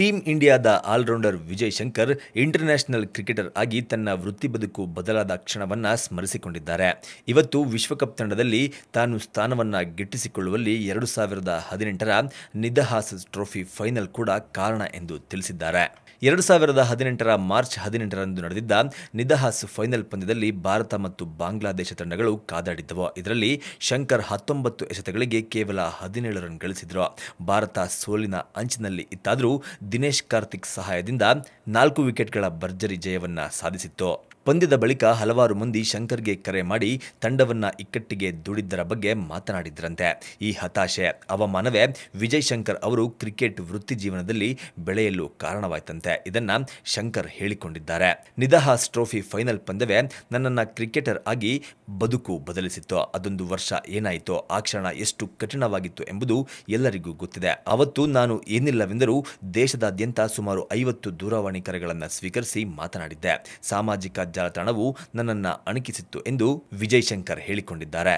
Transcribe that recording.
team ಇಂಡಿಯಾದ allrounder Vijay Shankar international cricketer ಆಗಿ ತನ್ನ ವೃತ್ತಿ ಬದುಕು ಬದಲಾದ ಕ್ಷಣವನ್ನು ಸ್ಮರಿಸಿಕೊಂಡಿದ್ದಾರೆ ಇವತ್ತು ವಿಶ್ವಕಪ್ ತಂಡದಲ್ಲಿ ತಾನು ಸ್ಥಾನವನ್ನು ಗಿಟ್ಟಿಸಿಕೊಳ್ಳುವಲ್ಲಿ ಎರಡು ಸಾವಿರದ ಹದಿನೆಂಟರ ನಿದಹಾಸ್ ಟ್ರೋಫಿ ಫೈನಲ್ ಕೂಡ ಕಾರಣ ಎಂದು ತಿಳಿಸಿದ್ದಾರೆ ಎರಡು ಸಾವಿರದ ಹದಿನೆಂಟರ ಮಾರ್ಚ್ ಹದಿನೆಂಟರಂದು ನಡೆದಿದ್ದ ನಿದಹಾಸ್ ಫೈನಲ್ ಪಂದ್ಯದಲ್ಲಿ ಭಾರತ ಮತ್ತು ಬಾಂಗ್ಲಾದೇಶ ತಂಡಗಳು ಕಾದಾಡಿದ್ದವು ಇದರಲ್ಲಿ ಶಂಕರ್ ಹತ್ತೊಂಬತ್ತು ಎಸೆತಗಳಿಗೆ ಕೇವಲ ಹದಿನೇಳು ರನ್ ಗಳಿಸಿದರು ಭಾರತ ಸೋಲಿನ ಅಂಚಿನಲ್ಲಿ ಇತ್ತಾದರೂ ದಿನೇಶ್ ಕಾರ್ತಿಕ್ ಸಹಾಯದಿಂದ ನಾಲ್ಕು ವಿಕೆಟ್ಗಳ ಭರ್ಜರಿ ಜಯವನ್ನ ಸಾಧಿಸಿತ್ತು ಪಂದ್ಯದ ಬಳಿಕ ಹಲವಾರು ಮಂದಿ ಶಂಕರ್ಗೆ ಕರೆ ಮಾಡಿ ತಂಡವನ್ನ ಇಕ್ಕಟ್ಟಿಗೆ ದುಡಿದ್ದರ ಬಗ್ಗೆ ಮಾತನಾಡಿದ್ರಂತೆ ಈ ಹತಾಶೆ ಅವಮಾನವೇ ವಿಜಯ್ ಶಂಕರ್ ಅವರು ಕ್ರಿಕೆಟ್ ವೃತ್ತಿ ಜೀವನದಲ್ಲಿ ಬೆಳೆಯಲು ಕಾರಣವಾಯ್ತಂತೆ ಇದನ್ನ ಶಂಕರ್ ಹೇಳಿಕೊಂಡಿದ್ದಾರೆ ನಿದಹಾಸ್ ಟ್ರೋಫಿ ಫೈನಲ್ ಪಂದ್ಯವೇ ನನ್ನನ್ನ ಕ್ರಿಕೆಟರ್ ಆಗಿ ಬದುಕು ಬದಲಿಸಿತ್ತು ಅದೊಂದು ವರ್ಷ ಏನಾಯಿತು ಆ ಕ್ಷಣ ಎಷ್ಟು ಕಠಿಣವಾಗಿತ್ತು ಎಂಬುದು ಎಲ್ಲರಿಗೂ ಗೊತ್ತಿದೆ ಅವತ್ತು ನಾನು ಏನಿಲ್ಲವೆಂದರೂ ದೇಶ ದೇಶದಾದ್ಯಂತ ಸುಮಾರು ಐವತ್ತು ದೂರವಾಣಿ ಕರೆಗಳನ್ನು ಸ್ವೀಕರಿಸಿ ಮಾತನಾಡಿದ್ದೆ ಸಾಮಾಜಿಕ ಜಾಲತಾಣವು ನನ್ನನ್ನು ಅಣಕಿಸಿತ್ತು ಎಂದು ವಿಜಯ್ ಶಂಕರ್ ಹೇಳಿಕೊಂಡಿದ್ದಾರೆ